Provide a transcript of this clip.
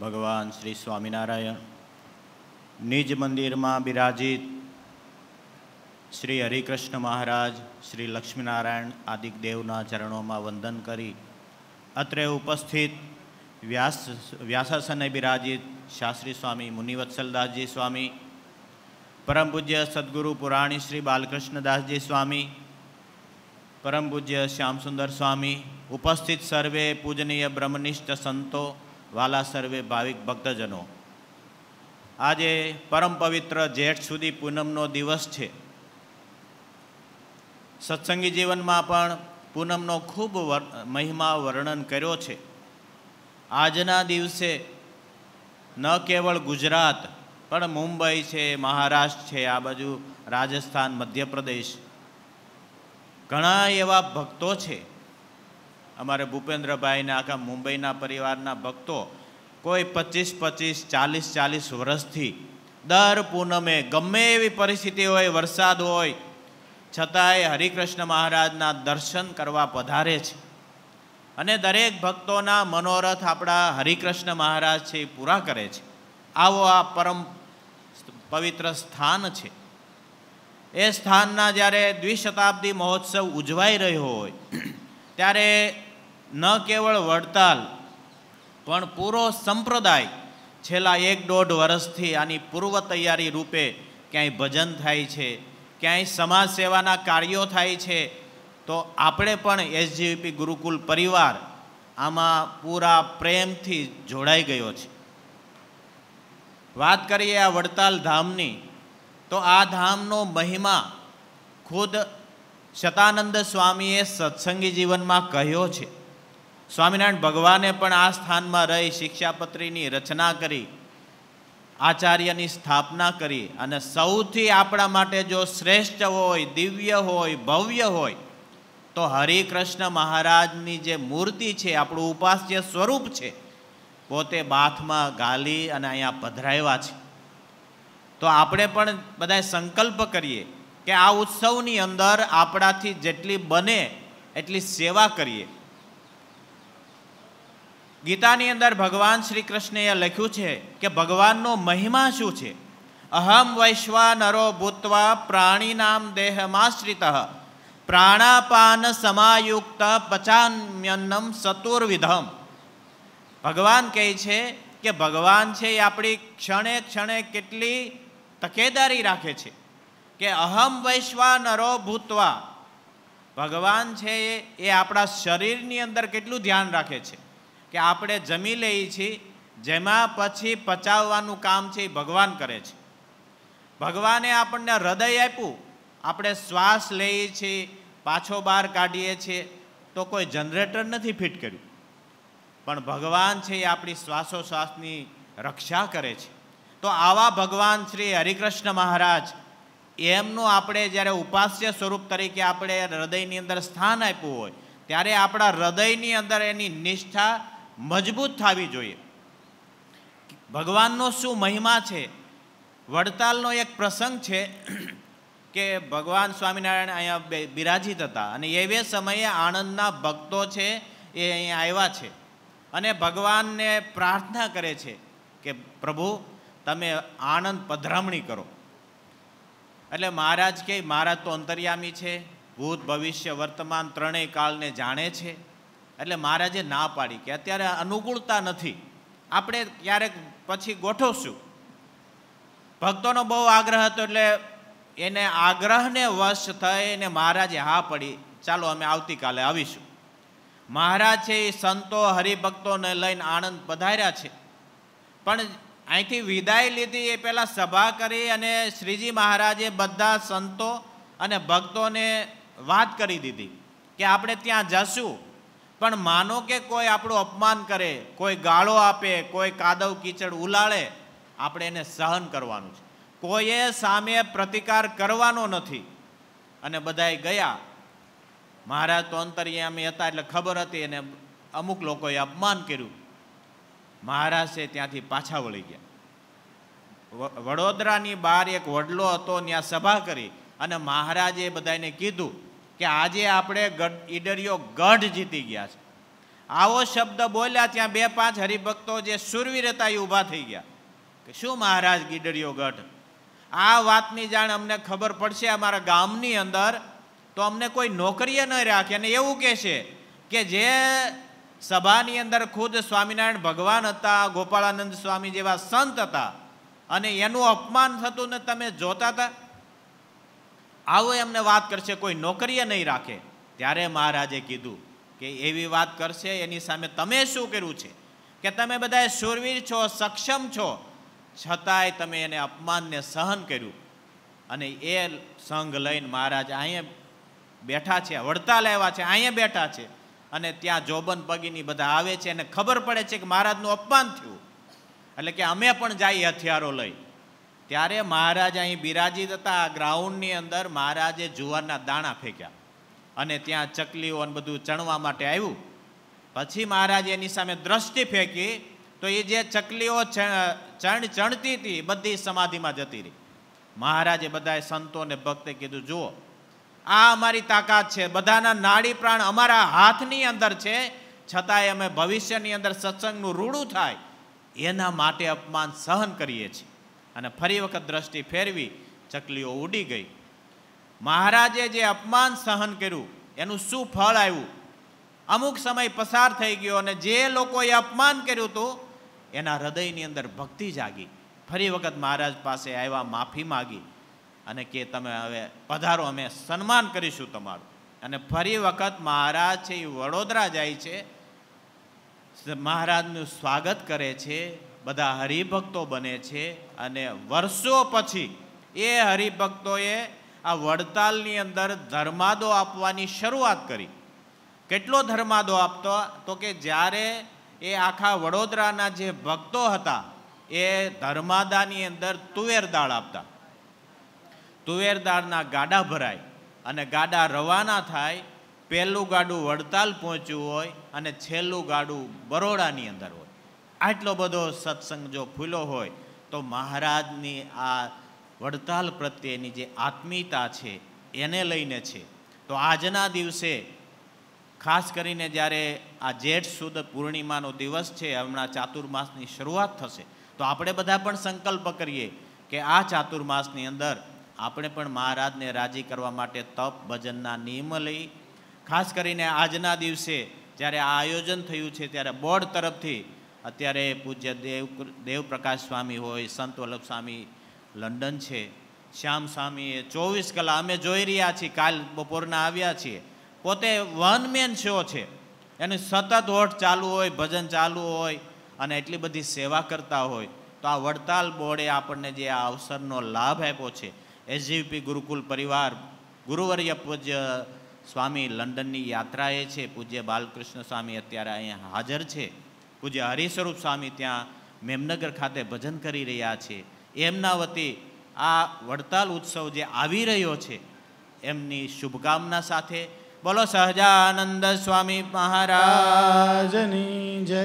भगवान श्री स्वामी नारायण নিজ મંદિર માં બિરાજિત શ્રી હરી કૃષ્ણ મહારાજ શ્રી લક્ષ્મીનારાયણ આદિક દેવ ના ચરણો માં વંદન કરી અત્રે ઉપસ્થિત વ્યાસ વ્યાસા સને બિરાજિત શાસ્ત્રી સ્વામી મુની વત્સલદાસજી સ્વામી પરમ પૂજ્ય સદગુરુ પુરાણી શ્રી બાલકૃષ્ણદાસજી સ્વામી પરમ પૂજ્ય શ્યામસુંદર સ્વામી ઉપસ્થિત સર્વે પૂજનીય બ્રહ્મનિષ્ઠ સંતો વાલા સર્વે ભાવિક ભક્તજનો આજે પરમ પવિત્ર જેઠ સુધી પૂનમનો દિવસ છે સત્સંગી જીવનમાં પણ પૂનમનો ખૂબ મહિમા વર્ણન કર્યો છે આજના દિવસે ન કેવળ ગુજરાત પણ મુંબઈ છે મહારાષ્ટ્ર છે આ બાજુ રાજસ્થાન મધ્યપ્રદેશ ઘણા એવા ભક્તો છે અમારે ભૂપેન્દ્રભાઈને આખા મુંબઈના પરિવારના ભક્તો કોઈ પચીસ પચીસ ચાલીસ ચાલીસ વર્ષથી દર પૂનમે ગમે એવી પરિસ્થિતિ હોય વરસાદ હોય છતાંય હરિકૃષ્ણ મહારાજના દર્શન કરવા પધારે છે અને દરેક ભક્તોના મનોરથ આપણા હરિકૃષ્ણ મહારાજ છે એ પૂરા કરે છે આવો આ પરમ પવિત્ર સ્થાન છે એ સ્થાનના જ્યારે દ્વિશતાબ્દી મહોત્સવ ઉજવાઈ રહ્યો હોય ત્યારે ન કેવળ વડતાલ પણ પૂરો સંપ્રદાય છેલ્લા એક દોઢ વર્ષથી આની પૂર્વ તૈયારી રૂપે ક્યાંય ભજન થાય છે ક્યાંય સમાજ સેવાના કાર્યો થાય છે તો આપણે પણ એસજીપી ગુરુકુલ પરિવાર આમાં પૂરા પ્રેમથી જોડાઈ ગયો છે વાત કરીએ આ વડતાલ ધામની તો આ ધામનો મહિમા ખુદ શતાનંદ સ્વામીએ સત્સંગી જીવનમાં કહ્યો છે સ્વામિનારાયણ ભગવાને પણ આ સ્થાનમાં રહી શિક્ષાપત્રીની રચના કરી આચાર્યની સ્થાપના કરી અને સૌથી આપણા માટે જો શ્રેષ્ઠ હોય દિવ્ય હોય ભવ્ય હોય તો હરિકૃષ્ણ મહારાજની જે મૂર્તિ છે આપણું ઉપાસ્ય સ્વરૂપ છે પોતે બાથમાં ગાલી અને અહીંયા પધરાવ્યા છે તો આપણે પણ બધાએ સંકલ્પ કરીએ કે આ ઉત્સવની અંદર આપણાથી જેટલી બને એટલી સેવા કરીએ ગીતાની અંદર ભગવાન શ્રી કૃષ્ણએ લખ્યું છે કે ભગવાનનો મહિમા શું છે અહમ વૈશ્વા નરો ભૂતવા પ્રાણીનામ દેહમાશ્રિત પ્રાણાપાન સમાયુક્ત પચામ્યન્નમ સતુર્વિધમ ભગવાન કહે છે કે ભગવાન છે એ આપણી ક્ષણે ક્ષણે કેટલી તકેદારી રાખે છે કે અહમ વૈશ્વા નરો ભૂતવા ભગવાન છે એ આપણા શરીરની અંદર કેટલું ધ્યાન રાખે છે કે આપણે જમી લઈએ છીએ જેમાં પછી પચાવવાનું કામ છે એ ભગવાન કરે છે ભગવાને આપણને હૃદય આપ્યું આપણે શ્વાસ લઈએ છીએ પાછો બહાર કાઢીએ છીએ તો કોઈ જનરેટર નથી ફિટ કર્યું પણ ભગવાન છે એ આપણી શ્વાસોશ્વાસની રક્ષા કરે છે તો આવા ભગવાન શ્રી હરિકૃષ્ણ મહારાજ એમનું આપણે જ્યારે ઉપાસ્ય સ્વરૂપ તરીકે આપણે હૃદયની અંદર સ્થાન આપ્યું હોય ત્યારે આપણા હૃદયની અંદર એની નિષ્ઠા મજબૂત થવી જોઈએ ભગવાનનો શું મહિમા છે વડતાલનો એક પ્રસંગ છે કે ભગવાન સ્વામિનારાયણ અહીંયા બિરાજિત હતા અને એવે સમયે આણંદના ભક્તો છે એ અહીંયા આવ્યા છે અને ભગવાનને પ્રાર્થના કરે છે કે પ્રભુ તમે આણંદ પધરામણી કરો એટલે મહારાજ કે મહારાજ તો અંતર્યામી છે ભૂત ભવિષ્ય વર્તમાન ત્રણેય કાળને જાણે છે એટલે મહારાજે ના પાડી કે અત્યારે અનુકૂળતા નથી આપણે ક્યારેક પછી ગોઠવશું ભક્તોનો બહુ આગ્રહ હતો એટલે એને આગ્રહને વશ થઈને મહારાજે હા પડી ચાલો અમે આવતીકાલે આવીશું મહારાજ છે એ સંતો હરિભક્તોને લઈને આણંદ પધાર્યા છે પણ અહીંથી વિદાય લીધી એ પહેલાં સભા કરી અને શ્રીજી મહારાજે બધા સંતો અને ભક્તોને વાત કરી દીધી કે આપણે ત્યાં જશું પણ માનો કે કોઈ આપણું અપમાન કરે કોઈ ગાળો આપે કોઈ કાદવ કીચડ ઉલાળે આપણે એને સહન કરવાનું છે કોઈએ સામે પ્રતિકાર કરવાનો નથી અને બધાએ ગયા મહારાજ તો અંતરિયામી હતા એટલે ખબર હતી એને અમુક લોકોએ અપમાન કર્યું મહારાજે ત્યાંથી પાછા વળી ગયા વડોદરાની બહાર એક વડલો હતો ત્યાં સભા કરી અને મહારાજે બધાને કીધું કે આજે આપણે ગઢ ઈડરિયો ગઢ જીતી ગયા છે આવો શબ્દ બોલ્યા ત્યાં બે પાંચ હરિભક્તો જે સુરવીર હતા એ ઊભા થઈ ગયા કે શું મહારાજ ગીડરિયો ગઢ આ વાતની જાણ અમને ખબર પડશે અમારા ગામની અંદર તો અમને કોઈ નોકરીએ ન રાખે અને એવું કહે છે કે જે સભાની અંદર ખુદ સ્વામિનારાયણ ભગવાન હતા ગોપાળાનંદ સ્વામી જેવા સંત હતા અને એનું અપમાન થતું ને તમે જોતા હતા આવો એમને વાત કરશે કોઈ નોકરીએ નહીં રાખે ત્યારે મહારાજે કીધું કે એવી વાત કરશે એની સામે તમે શું કર્યું છે કે તમે બધા સુરવીર છો સક્ષમ છો છતાંય તમે એને અપમાનને સહન કર્યું અને એ સંઘ લઈને મહારાજ અહીંયા બેઠા છે વડતાલ આવ્યા છે અહીંયા બેઠા છે અને ત્યાં જોબન પગીની બધા આવે છે અને ખબર પડે છે કે મહારાજનું અપમાન થયું એટલે કે અમે પણ જઈએ હથિયારો લઈ ત્યારે મહારાજ અહીં બિરાજી હતા આ ગ્રાઉન્ડની અંદર મહારાજે જુવારના દાણા ફેંક્યા અને ત્યાં ચકલીઓ અને બધું ચણવા માટે આવ્યું પછી મહારાજે એની સામે દ્રષ્ટિ ફેંકી તો એ જે ચકલીઓ ચણ ચણતી હતી બધી સમાધિમાં જતી રહી મહારાજે બધાએ સંતોને ભક્તે કીધું જુઓ આ અમારી તાકાત છે બધાના નાડી પ્રાણ અમારા હાથની અંદર છે છતાંય અમે ભવિષ્યની અંદર સત્સંગનું રૂડું થાય એના માટે અપમાન સહન કરીએ છીએ અને ફરી વખત દ્રષ્ટિ ફેરવી ચકલીઓ ઉડી ગઈ મહારાજે જે અપમાન સહન કર્યું એનું શું ફળ આવ્યું અમુક સમય પસાર થઈ ગયો અને જે લોકોએ અપમાન કર્યું હતું એના હૃદયની અંદર ભક્તિ જાગી ફરી વખત મહારાજ પાસે આવ્યા માફી માગી અને કે તમે હવે પધારો અમે સન્માન કરીશું તમારું અને ફરી વખત મહારાજ છે એ વડોદરા જાય છે મહારાજનું સ્વાગત કરે છે બધા હરિભક્તો બને છે અને વર્ષો પછી એ હરિભક્તોએ આ વડતાલની અંદર ધર્માદો આપવાની શરૂઆત કરી કેટલો ધર્માદો આપતો તો કે જ્યારે એ આખા વડોદરાના જે ભક્તો હતા એ ધર્માદાની અંદર તુવેર દાળ આપતા તુવેર દાળના ગાડા ભરાય અને ગાડા રવાના થાય પહેલું ગાડું વડતાલ પહોંચ્યું હોય અને છેલ્લું ગાડું બરોડાની અંદર હોય આટલો બધો સત્સંગ જો ફૂલો હોય તો મહારાજની આ વડતાલ પ્રત્યેની જે આત્મીયતા છે એને લઈને છે તો આજના દિવસે ખાસ કરીને જ્યારે આ જેઠ સુદ પૂર્ણિમાનો દિવસ છે હમણાં ચાતુર્માસની શરૂઆત થશે તો આપણે બધા પણ સંકલ્પ કરીએ કે આ ચાતુર્માસની અંદર આપણે પણ મહારાજને રાજી કરવા માટે તપ ભજનના નિયમ લઈ ખાસ કરીને આજના દિવસે જ્યારે આ આયોજન થયું છે ત્યારે બોર્ડ તરફથી અત્યારે પૂજ્ય દેવ દેવપ્રકાશ સ્વામી હોય સંત વલ્લભ સ્વામી લંડન છે શ્યામ સ્વામી એ ચોવીસ કલાક અમે જોઈ રહ્યા છીએ કાલ બપોરના આવ્યા છીએ પોતે વન મેન શો છે એને સતત હોઠ ચાલુ હોય ભજન ચાલુ હોય અને એટલી બધી સેવા કરતા હોય તો આ વડતાલ બોર્ડે આપણને જે આ અવસરનો લાભ આપ્યો છે એસજીપી ગુરુકુલ પરિવાર ગુરુવર્ય પૂજ્ય સ્વામી લંડનની યાત્રાએ છે પૂજ્ય બાલકૃષ્ણ સ્વામી અત્યારે અહીંયા હાજર છે પૂજ્ય હરિસ્વરૂપ સ્વામી ત્યાં મેમનગર ખાતે ભજન કરી રહ્યા છે એમના વતી આ વડતાલ ઉત્સવ જે આવી રહ્યો છે એમની શુભકામના સાથે બોલો સહજાનંદ સ્વામી મહારાજની જય